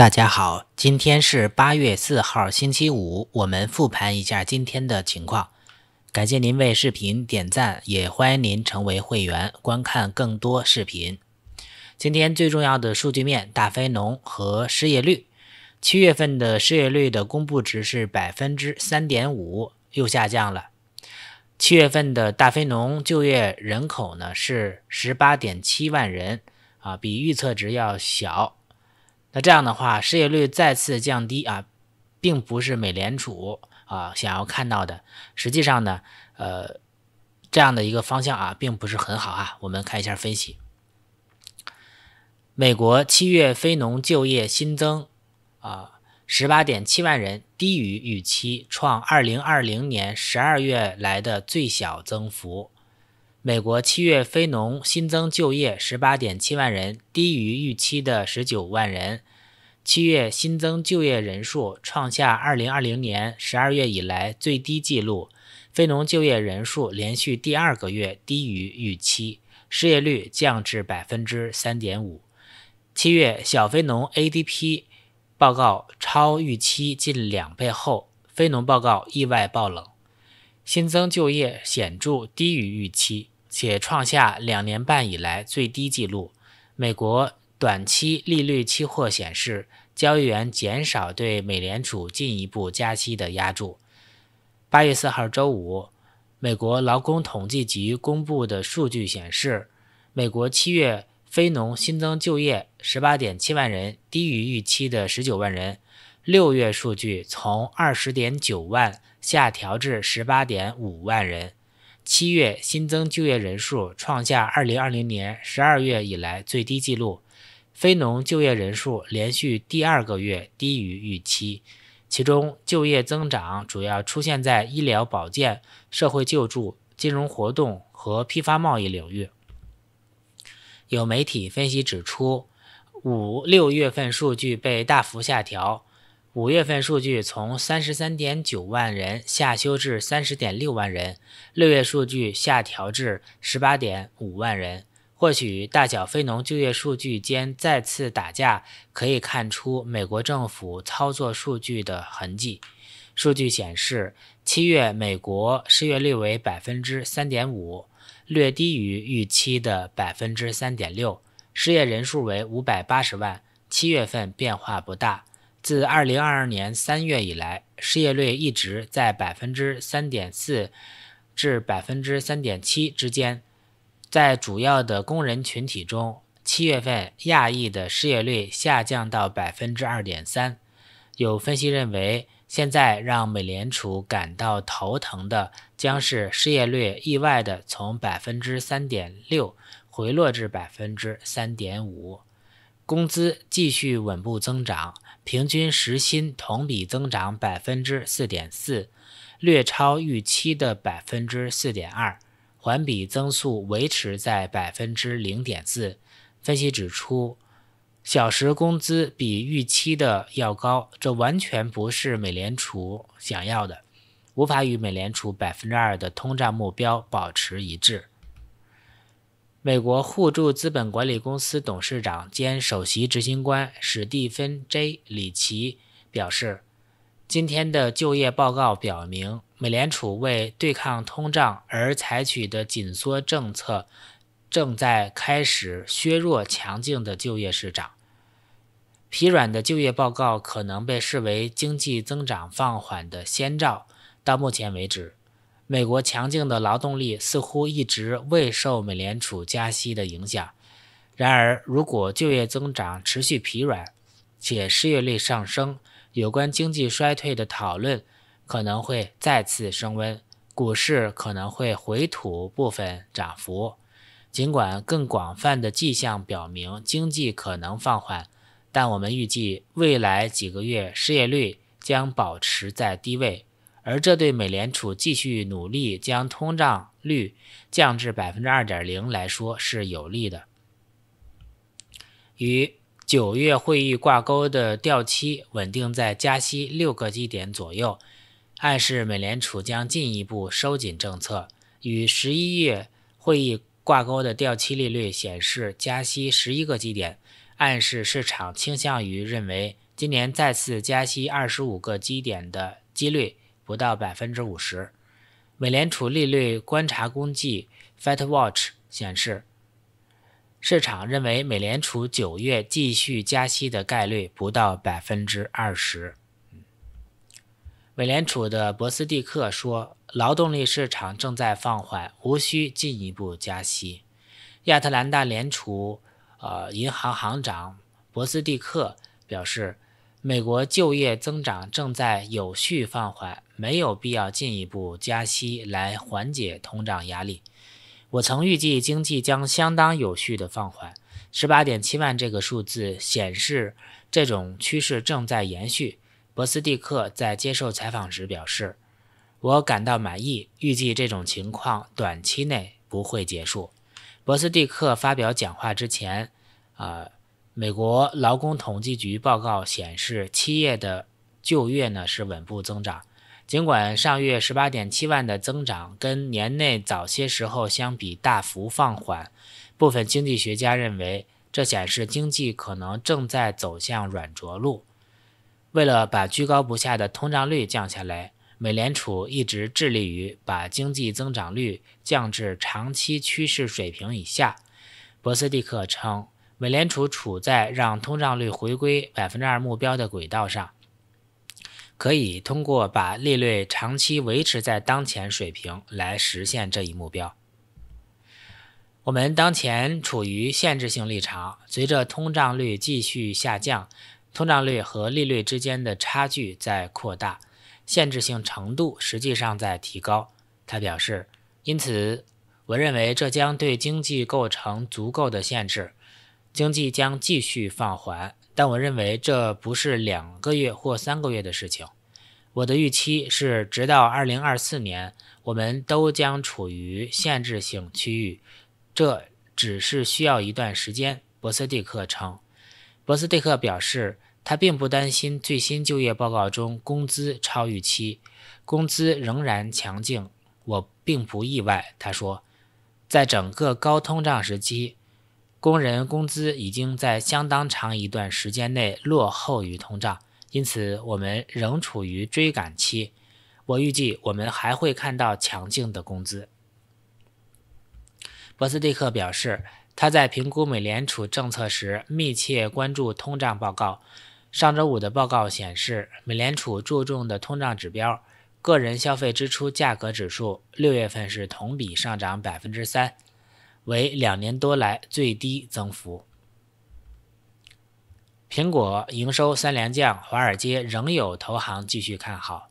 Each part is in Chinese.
大家好，今天是八月四号，星期五。我们复盘一下今天的情况。感谢您为视频点赞，也欢迎您成为会员，观看更多视频。今天最重要的数据面，大非农和失业率。七月份的失业率的公布值是百分之三点五，又下降了。七月份的大非农就业人口呢是十八点七万人，啊，比预测值要小。那这样的话，失业率再次降低啊，并不是美联储啊想要看到的。实际上呢，呃，这样的一个方向啊，并不是很好啊。我们看一下分析：美国七月非农就业新增啊十八点七万人，低于预期，创二零二零年十二月来的最小增幅。美国七月非农新增就业十八点七万人，低于预期的十九万人。七月新增就业人数创下二零二零年十二月以来最低纪录，非农就业人数连续第二个月低于预期，失业率降至百分之三点五。七月小非农 ADP 报告超预期近两倍后，非农报告意外爆冷。新增就业显著低于预期，且创下两年半以来最低纪录。美国短期利率期货显示，交易员减少对美联储进一步加息的押注。八月四号周五，美国劳工统计局公布的数据显示，美国七月非农新增就业十八点七万人，低于预期的十九万人。六月数据从二十点九万下调至十八点五万人，七月新增就业人数创下二零二零年十二月以来最低纪录，非农就业人数连续第二个月低于预期，其中就业增长主要出现在医疗保健、社会救助、金融活动和批发贸易领域。有媒体分析指出，五六月份数据被大幅下调。五月份数据从三十三点九万人下修至三十点六万人，六月数据下调至十八点五万人。或许大小非农就业数据间再次打架，可以看出美国政府操作数据的痕迹。数据显示，七月美国失业率为百分之三点五，略低于预期的百分之三点六，失业人数为五百八十万，七月份变化不大。自2022年3月以来，失业率一直在3.4%至3.7%之间。在主要的工人群体中，7月份亚裔的失业率下降到2.3%。有分析认为，现在让美联储感到头疼的将是失业率意外地从3.6%回落至3.5%，工资继续稳步增长。平均时薪同比增长百分之四点四，略超预期的百分之四点二，环比增速维持在百分之零点四。分析指出，小时工资比预期的要高，这完全不是美联储想要的，无法与美联储百分之二的通胀目标保持一致。美国互助资本管理公司董事长兼首席执行官史蒂芬 ·J· 里奇表示：“今天的就业报告表明，美联储为对抗通胀而采取的紧缩政策正在开始削弱强劲的就业市场。疲软的就业报告可能被视为经济增长放缓的先兆。到目前为止。”美国强劲的劳动力似乎一直未受美联储加息的影响。然而，如果就业增长持续疲软且失业率上升，有关经济衰退的讨论可能会再次升温，股市可能会回吐部分涨幅。尽管更广泛的迹象表明经济可能放缓，但我们预计未来几个月失业率将保持在低位。而这对美联储继续努力将通胀率降至百分之二点零来说是有利的。与九月会议挂钩的掉期稳定在加息六个基点左右，暗示美联储将进一步收紧政策。与十一月会议挂钩的掉期利率显示加息十一个基点，暗示市场倾向于认为今年再次加息二十五个基点的几率。不到百分之五十。美联储利率观察工具 （Fed Watch） 显示，市场认为美联储九月继续加息的概率不到百分之二十。美联储的博斯蒂克说，劳动力市场正在放缓，无需进一步加息。亚特兰大联储呃银行行长博斯蒂克表示，美国就业增长正在有序放缓。没有必要进一步加息来缓解通胀压力。我曾预计经济将相当有序的放缓。十八点七万这个数字显示这种趋势正在延续。博斯蒂克在接受采访时表示：“我感到满意，预计这种情况短期内不会结束。”博斯蒂克发表讲话之前，呃，美国劳工统计局报告显示，七月的就业呢是稳步增长。尽管上月18.7万的增长跟年内早些时候相比大幅放缓，部分经济学家认为这显示经济可能正在走向软着陆。为了把居高不下的通胀率降下来，美联储一直致力于把经济增长率降至长期趋势水平以下。博斯蒂克称，美联储处在让通胀率回归2%目标的轨道上。可以通过把利率长期维持在当前水平来实现这一目标。我们当前处于限制性立场，随着通胀率继续下降，通胀率和利率之间的差距在扩大，限制性程度实际上在提高。他表示，因此，我认为这将对经济构成足够的限制，经济将继续放缓。但我认为这不是两个月或三个月的事情。我的预期是，直到2024年，我们都将处于限制性区域。这只是需要一段时间，博斯蒂克称。博斯蒂克表示，他并不担心最新就业报告中工资超预期，工资仍然强劲。我并不意外，他说，在整个高通胀时期。工人工资已经在相当长一段时间内落后于通胀，因此我们仍处于追赶期。我预计我们还会看到强劲的工资。博斯蒂克表示，他在评估美联储政策时密切关注通胀报告。上周五的报告显示，美联储注重的通胀指标——个人消费支出价格指数——六月份是同比上涨百分之三。为两年多来最低增幅。苹果营收三连降，华尔街仍有投行继续看好。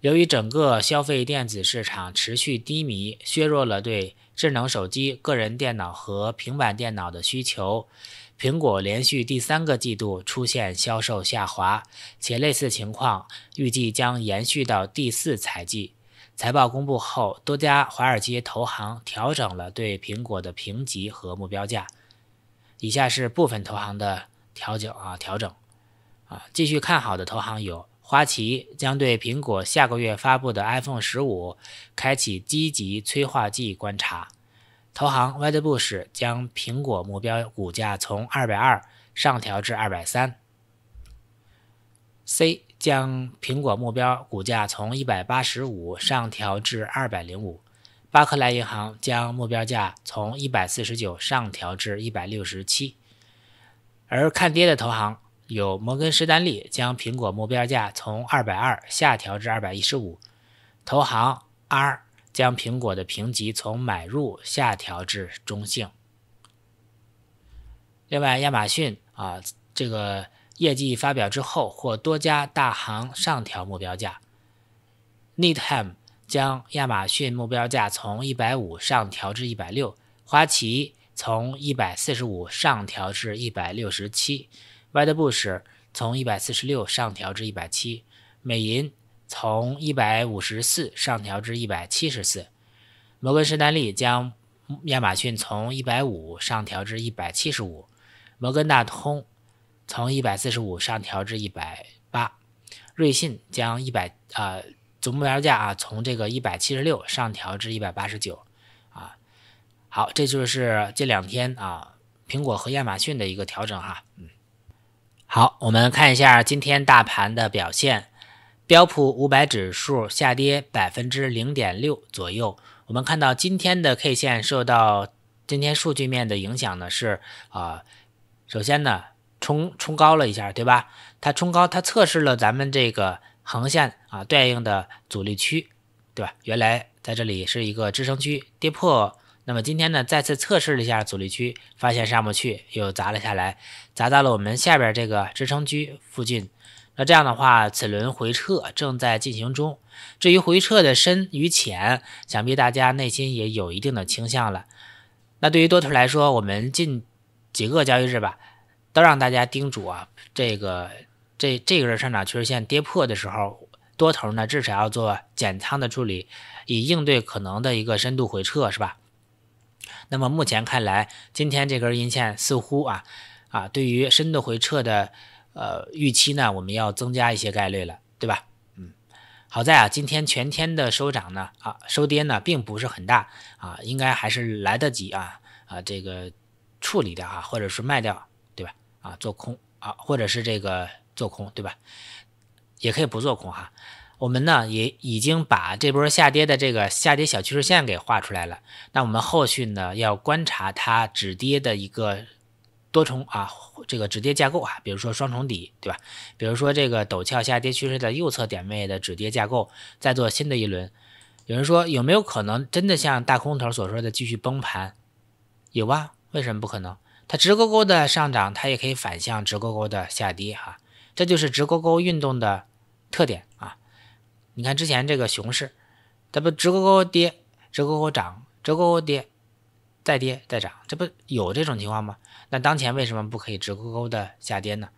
由于整个消费电子市场持续低迷，削弱了对智能手机、个人电脑和平板电脑的需求，苹果连续第三个季度出现销售下滑，且类似情况预计将延续到第四财季。财报公布后，多家华尔街投行调整了对苹果的评级和目标价。以下是部分投行的调整啊，调整啊，继续看好的投行有：花旗将对苹果下个月发布的 iPhone 十五开启积极催化剂观察；投行 w a t d Bush 将苹果目标股价从二百二上调至二百三。C 将苹果目标股价从一百八十五上调至二百零五，巴克莱银行将目标价从一百四十九上调至一百六十七，而看跌的投行有摩根士丹利将苹果目标价从二百二下调至二百一十五，投行 R 将苹果的评级从买入下调至中性。另外，亚马逊啊，这个。业绩发表之后，或多家大行上调目标价。Needham 将亚马逊目标价从150上调至160，花旗从145上调至 167，Wedbush 从146上调至170，美银从154上调至174，摩根士丹利将亚马逊从150上调至175，摩根大通。从一百四十五上调至一百八，瑞信将一百啊总目标价啊从这个一百七十六上调至一百八十九，啊，好，这就是这两天啊苹果和亚马逊的一个调整哈，嗯，好，我们看一下今天大盘的表现，标普五百指数下跌百分之零点六左右，我们看到今天的 K 线受到今天数据面的影响呢是啊，首先呢。冲冲高了一下，对吧？它冲高，它测试了咱们这个横线啊对应的阻力区，对吧？原来在这里是一个支撑区，跌破，那么今天呢再次测试了一下阻力区，发现上不去，又砸了下来，砸到了我们下边这个支撑区附近。那这样的话，此轮回撤正在进行中。至于回撤的深与浅，想必大家内心也有一定的倾向了。那对于多头来说，我们近几个交易日吧。都让大家叮嘱啊，这个这这根上涨趋势线跌破的时候，多头呢至少要做减仓的处理，以应对可能的一个深度回撤，是吧？那么目前看来，今天这根阴线似乎啊啊，对于深度回撤的呃预期呢，我们要增加一些概率了，对吧？嗯，好在啊，今天全天的收涨呢啊收跌呢并不是很大啊，应该还是来得及啊啊这个处理掉啊，或者是卖掉。啊，做空啊，或者是这个做空，对吧？也可以不做空哈。我们呢也已经把这波下跌的这个下跌小趋势线给画出来了。那我们后续呢要观察它止跌的一个多重啊，这个止跌架构啊，比如说双重底，对吧？比如说这个陡峭下跌趋势的右侧点位的止跌架构，再做新的一轮。有人说有没有可能真的像大空头所说的继续崩盘？有啊，为什么不可能？它直勾勾的上涨，它也可以反向直勾勾的下跌哈，这就是直勾勾运动的特点啊。你看之前这个熊市，它不直勾勾跌，直勾勾涨，直勾勾跌，再跌再涨，这不有这种情况吗？那当前为什么不可以直勾勾的下跌呢？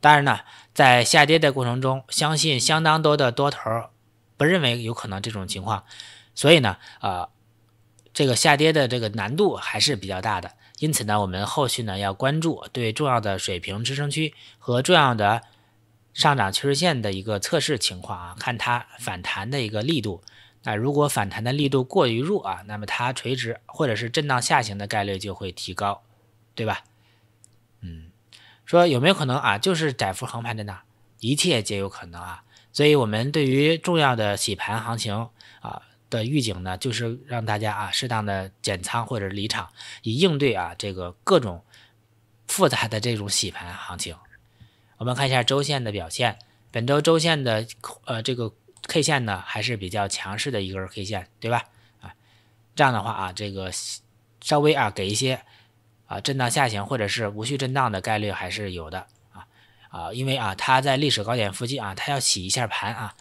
当然呢，在下跌的过程中，相信相当多的多头不认为有可能这种情况，所以呢，呃，这个下跌的这个难度还是比较大的。因此呢，我们后续呢要关注对重要的水平支撑区和重要的上涨趋势线的一个测试情况啊，看它反弹的一个力度。那如果反弹的力度过于弱啊，那么它垂直或者是震荡下行的概率就会提高，对吧？嗯，说有没有可能啊，就是窄幅横盘的呢？一切皆有可能啊。所以我们对于重要的洗盘行情啊。的预警呢，就是让大家啊适当的减仓或者离场，以应对啊这个各种复杂的这种洗盘行情。我们看一下周线的表现，本周周线的呃这个 K 线呢还是比较强势的一根 K 线，对吧？啊，这样的话啊，这个稍微啊给一些啊震荡下行或者是无序震荡的概率还是有的啊啊，因为啊它在历史高点附近啊，它要洗一下盘啊，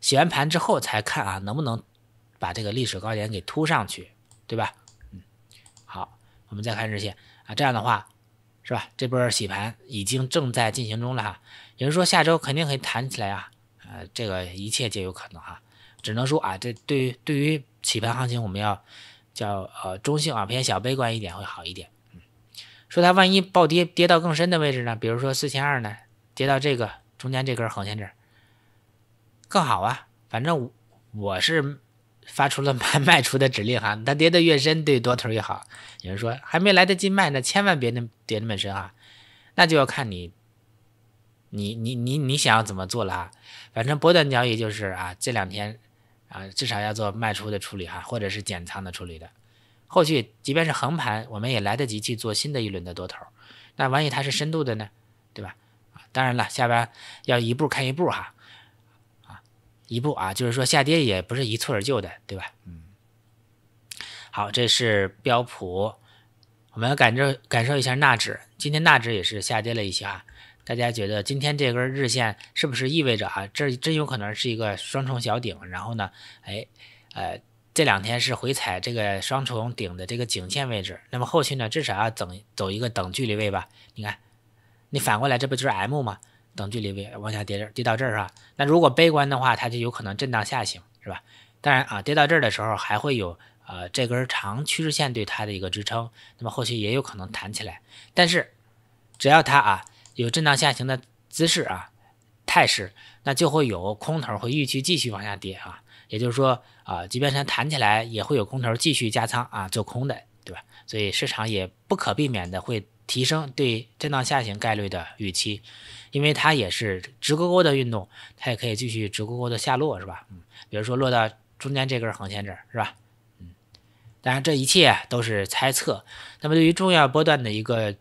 洗完盘之后才看啊能不能。把这个历史高点给突上去，对吧？嗯，好，我们再看日线啊，这样的话，是吧？这波洗盘已经正在进行中了，也就是说下周肯定可以弹起来啊，呃，这个一切皆有可能哈。只能说啊，这对于对于洗盘行情，我们要叫呃中性啊，偏小悲观一点会好一点。嗯，说它万一暴跌跌到更深的位置呢？比如说四千二呢，跌到这个中间这根横线这儿，更好啊。反正我我是。发出了卖 卖出的指令哈，它跌得越深，对多头越好。有人说还没来得及卖呢，千万别那跌那么深哈，那就要看你，你你你你想要怎么做了哈。反正波段交易就是啊，这两天啊至少要做卖出的处理哈，或者是减仓的处理的。后续即便是横盘，我们也来得及去做新的一轮的多头。那万一它是深度的呢，对吧？当然了，下边要一步看一步哈。一步啊，就是说下跌也不是一蹴而就的，对吧？嗯，好，这是标普，我们要感受感受一下纳指，今天纳指也是下跌了一下，大家觉得今天这根日线是不是意味着啊，这真有可能是一个双重小顶？然后呢，哎，呃，这两天是回踩这个双重顶的这个颈线位置，那么后期呢，至少要等走一个等距离位吧？你看，你反过来这不就是 M 吗？等距离往下跌，这跌到这儿啊。那如果悲观的话，它就有可能震荡下行，是吧？当然啊，跌到这儿的时候，还会有呃这根长趋势线对它的一个支撑，那么后期也有可能弹起来。但是，只要它啊有震荡下行的姿势啊态势，那就会有空头会预期继续往下跌啊。也就是说啊，即便是弹起来，也会有空头继续加仓啊做空的，对吧？所以市场也不可避免的会。提升对震荡下行概率的预期，因为它也是直勾勾的运动，它也可以继续直勾勾的下落，是吧？嗯，比如说落到中间这根横线这儿，是吧？嗯，当然这一切都是猜测。那么对于重要波段的一个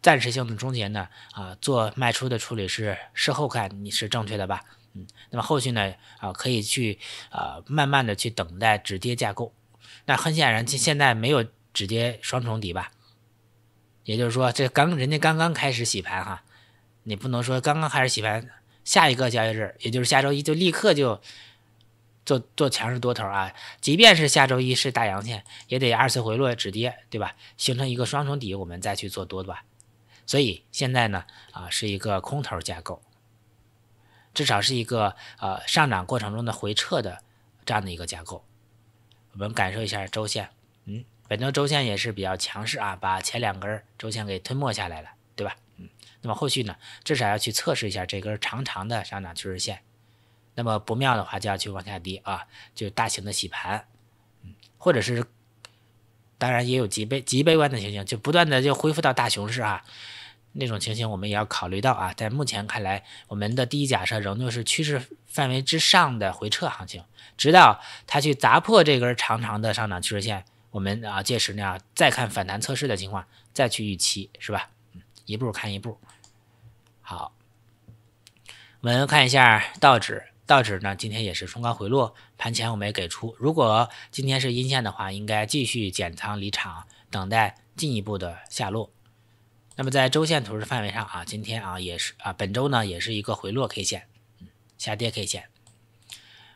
暂时性的终结呢，啊，做卖出的处理是事后看你是正确的吧？嗯，那么后续呢，啊，可以去啊，慢慢的去等待止跌架构。那很显然，现现在没有止跌双重底吧？也就是说，这刚人家刚刚开始洗盘哈，你不能说刚刚开始洗盘，下一个交易日，也就是下周一就立刻就做做强势多头啊！即便是下周一是大阳线，也得二次回落止跌，对吧？形成一个双重底，我们再去做多吧。所以现在呢，啊，是一个空头架构，至少是一个呃上涨过程中的回撤的这样的一个架构。我们感受一下周线。本周周线也是比较强势啊，把前两根周线给吞没下来了，对吧？嗯，那么后续呢，至少要去测试一下这根长长的上涨趋势线，那么不妙的话就要去往下跌啊，就大型的洗盘，嗯，或者是，当然也有极悲极悲观的情形，就不断的就恢复到大熊市啊那种情形，我们也要考虑到啊。在目前看来，我们的第一假设仍旧是趋势范围之上的回撤行情，直到它去砸破这根长长的上涨趋势线。我们啊，届时呢再看反弹测试的情况，再去预期，是吧？嗯，一步看一步。好，我们看一下道指，道指呢今天也是冲高回落，盘前我们也给出，如果今天是阴线的话，应该继续减仓离场，等待进一步的下落。那么在周线图的范围上啊，今天啊也是啊，本周呢也是一个回落 K 线，下跌 K 线。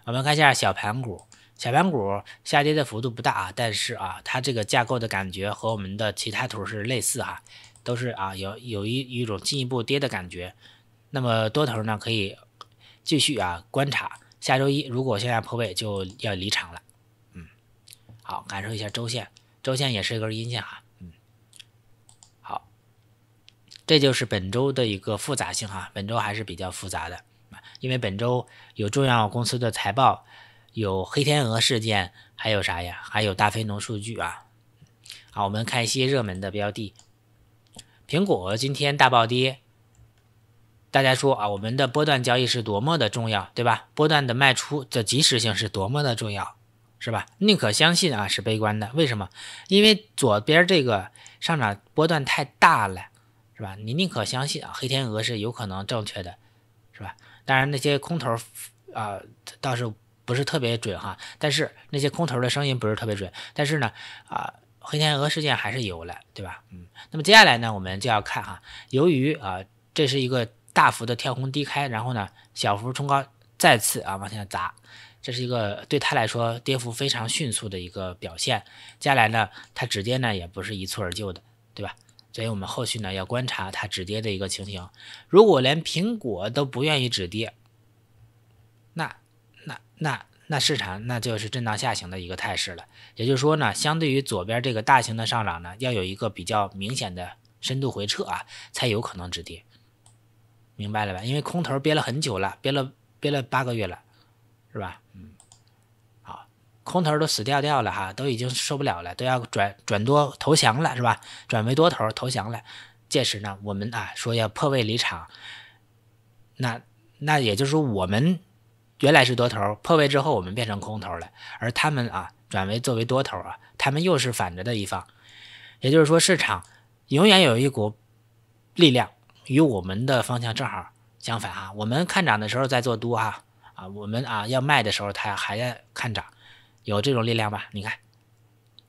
我们看一下小盘股。小盘股下跌的幅度不大啊，但是啊，它这个架构的感觉和我们的其他图是类似哈，都是啊有有一一种进一步跌的感觉。那么多头呢可以继续啊观察，下周一如果向下破位就要离场了。嗯，好，感受一下周线，周线也是一根阴线哈。嗯，好，这就是本周的一个复杂性哈，本周还是比较复杂的因为本周有重要公司的财报。有黑天鹅事件，还有啥呀？还有大非农数据啊！好，我们看一些热门的标的。苹果今天大暴跌，大家说啊，我们的波段交易是多么的重要，对吧？波段的卖出的及时性是多么的重要，是吧？宁可相信啊，是悲观的，为什么？因为左边这个上涨波段太大了，是吧？你宁可相信啊，黑天鹅是有可能正确的，是吧？当然，那些空头啊，倒是。不是特别准哈，但是那些空头的声音不是特别准，但是呢，啊，黑天鹅事件还是有了，对吧？嗯，那么接下来呢，我们就要看哈，由于啊这是一个大幅的跳空低开，然后呢小幅冲高再次啊往下砸，这是一个对它来说跌幅非常迅速的一个表现，接下来呢它止跌呢也不是一蹴而就的，对吧？所以我们后续呢要观察它止跌的一个情形，如果连苹果都不愿意止跌。那那那市场那就是震荡下行的一个态势了，也就是说呢，相对于左边这个大型的上涨呢，要有一个比较明显的深度回撤啊，才有可能止跌，明白了吧？因为空头憋了很久了，憋了憋了八个月了，是吧？嗯，好，空头都死掉掉了哈，都已经受不了了，都要转转多投降了，是吧？转为多头投降了，届时呢，我们啊说要破位离场，那那也就是说我们。原来是多头破位之后，我们变成空头了，而他们啊转为作为多头啊，他们又是反着的一方，也就是说市场永远有一股力量与我们的方向正好相反啊。我们看涨的时候在做多哈啊，我们啊要卖的时候它还在看涨，有这种力量吧？你看，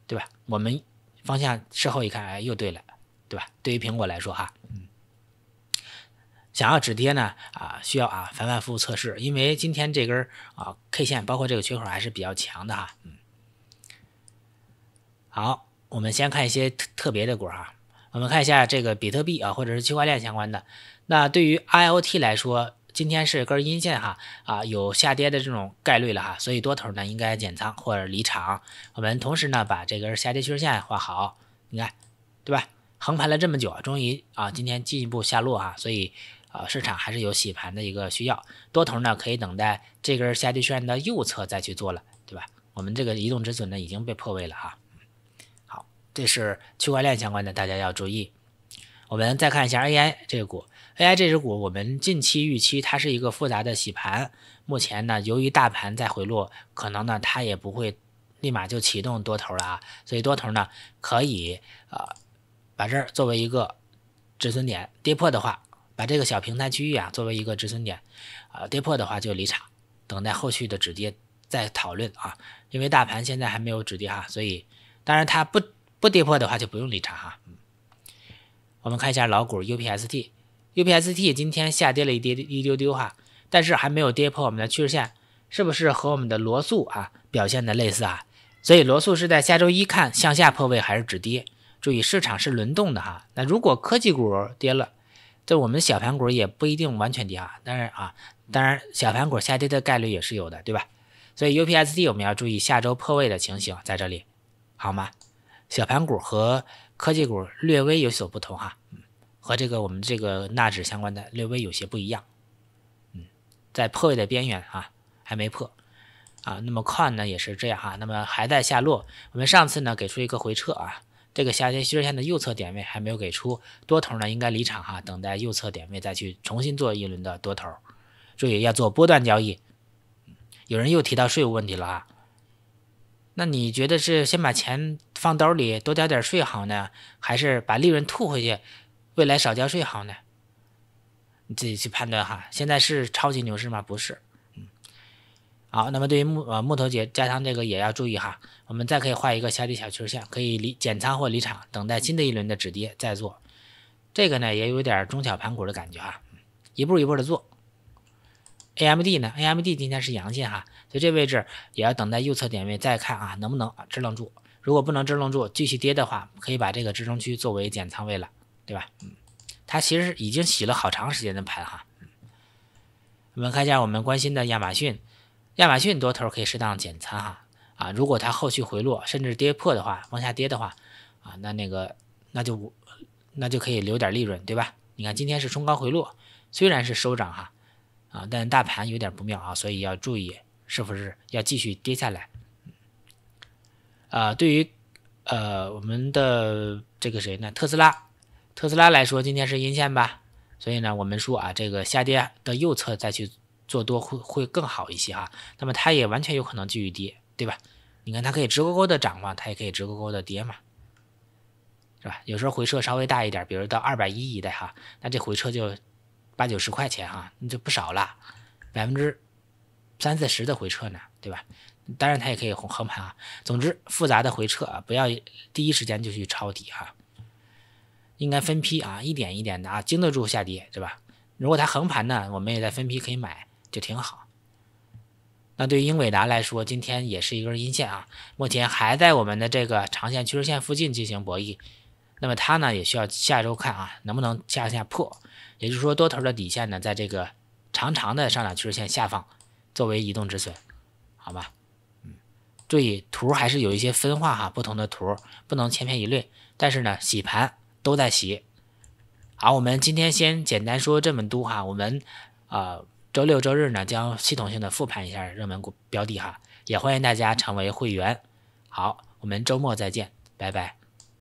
对吧？我们方向事后一看，哎，又对了，对吧？对于苹果来说哈。想要止跌呢啊，需要啊反反复复测试，因为今天这根啊 K 线包括这个缺口还是比较强的哈，嗯，好，我们先看一些特特别的股哈，我们看一下这个比特币啊，或者是区块链相关的。那对于 IOT 来说，今天是根阴线哈啊，有下跌的这种概率了哈，所以多头呢应该减仓或者离场。我们同时呢把这根下跌趋势线画好，你看对吧？横盘了这么久，终于啊今天进一步下落啊，所以。啊，市场还是有洗盘的一个需要，多头呢可以等待这根下跌线的右侧再去做了，对吧？我们这个移动止损呢已经被破位了哈。好，这是区块链相关的，大家要注意。我们再看一下 AI 这个股，AI 这只股我们近期预期它是一个复杂的洗盘，目前呢由于大盘在回落，可能呢它也不会立马就启动多头了啊，所以多头呢可以啊把这儿作为一个止损点，跌破的话。把这个小平台区域啊作为一个止损点，啊，跌破的话就离场，等待后续的止跌再讨论啊。因为大盘现在还没有止跌哈，所以当然它不不跌破的话就不用离场哈。嗯，我们看一下老股 UPST，UPST 今天下跌了一跌一丢丢哈，但是还没有跌破我们的趋势线，是不是和我们的罗素啊表现的类似啊？所以罗素是在下周一看向下破位还是止跌？注意市场是轮动的哈。那如果科技股跌了，这我们小盘股也不一定完全跌啊，但是啊，当然小盘股下跌的概率也是有的，对吧？所以 UPSD 我们要注意下周破位的情形，在这里好吗？小盘股和科技股略微有所不同哈，和这个我们这个纳指相关的略微有些不一样，嗯，在破位的边缘啊，还没破啊。那么 n 呢也是这样哈，那么还在下落，我们上次呢给出一个回撤啊。这个下跌趋势线的右侧点位还没有给出多头呢，应该离场哈，等待右侧点位再去重新做一轮的多头。注意要做波段交易。有人又提到税务问题了啊？那你觉得是先把钱放兜里多交点税好呢，还是把利润吐回去，未来少交税好呢？你自己去判断哈。现在是超级牛市吗？不是。好，那么对于木呃木头节加仓这个也要注意哈，我们再可以画一个下跌小趋势线，可以离减仓或离场，等待新的一轮的止跌再做。这个呢也有点中小盘股的感觉哈，一步一步的做。A M D 呢，A M D 今天是阳线哈，所以这位置也要等待右侧点位再看啊能不能支撑住，如果不能支撑住继续跌的话，可以把这个支撑区作为减仓位了，对吧？嗯，它其实已经洗了好长时间的盘哈。我们看一下我们关心的亚马逊。亚马逊多头可以适当减仓哈，啊，如果它后续回落甚至跌破的话，往下跌的话，啊，那那个那就那就可以留点利润，对吧？你看今天是冲高回落，虽然是收涨哈，啊，但大盘有点不妙啊，所以要注意是不是要继续跌下来。啊，对于呃我们的这个谁呢？特斯拉，特斯拉来说今天是阴线吧？所以呢，我们说啊，这个下跌的右侧再去。做多会会更好一些哈，那么它也完全有可能继续跌，对吧？你看它可以直勾勾的涨嘛，它也可以直勾勾的跌嘛，是吧？有时候回撤稍微大一点，比如到二百一一带哈，那这回撤就八九十块钱哈，那就不少了，百分之三四十的回撤呢，对吧？当然它也可以横盘啊，总之复杂的回撤啊，不要第一时间就去抄底哈，应该分批啊，一点一点的啊，经得住下跌，对吧？如果它横盘呢，我们也在分批可以买。就挺好。那对英伟达来说，今天也是一根阴线啊。目前还在我们的这个长线趋势线附近进行博弈。那么它呢，也需要下周看啊，能不能下下破。也就是说，多头的底线呢，在这个长长的上涨趋势线下方作为移动止损，好吧？嗯，注意图还是有一些分化哈，不同的图不能千篇一律。但是呢，洗盘都在洗。好，我们今天先简单说这么多哈，我们呃。周六、周日呢，将系统性的复盘一下热门股标的哈，也欢迎大家成为会员。好，我们周末再见，拜拜。